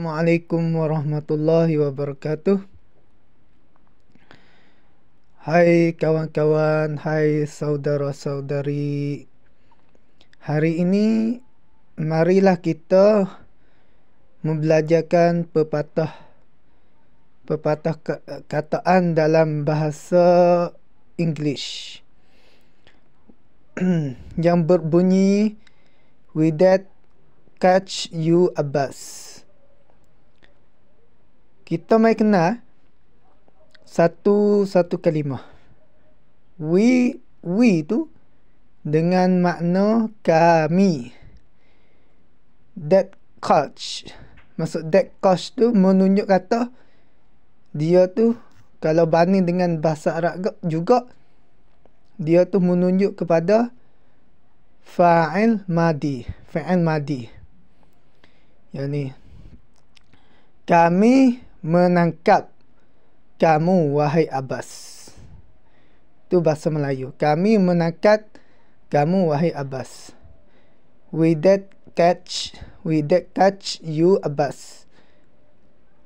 Assalamualaikum warahmatullahi wabarakatuh Hai kawan-kawan, hai saudara-saudari Hari ini, marilah kita Membelajarkan pepatah Pepatah kataan dalam bahasa English Yang berbunyi With that, catch you a bus kita mai kenal satu-satu kalimah. We, we tu dengan makna kami. That coach. Maksud that coach tu menunjuk kata dia tu kalau banding dengan bahasa Arab juga dia tu menunjuk kepada fa'il madi. Fa'il madi. Yani Kami menangkap kamu wahai Abbas. Itu bahasa Melayu. Kami menangkap kamu wahai Abbas. We did catch, we did catch you Abbas.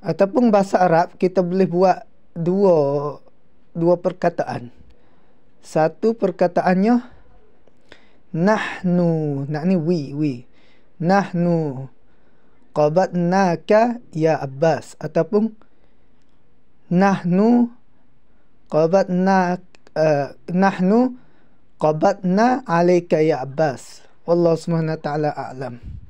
Ataupun bahasa Arab kita boleh buat dua dua perkataan. Satu perkataannya nahnu, nak ni we, we. Nahnu qabadnaka ya Abbas ataupun nahnu qabadna uh, eh, nahnu qabadna alayka ya Abbas wallahu subhanahu wa ta'ala a'lam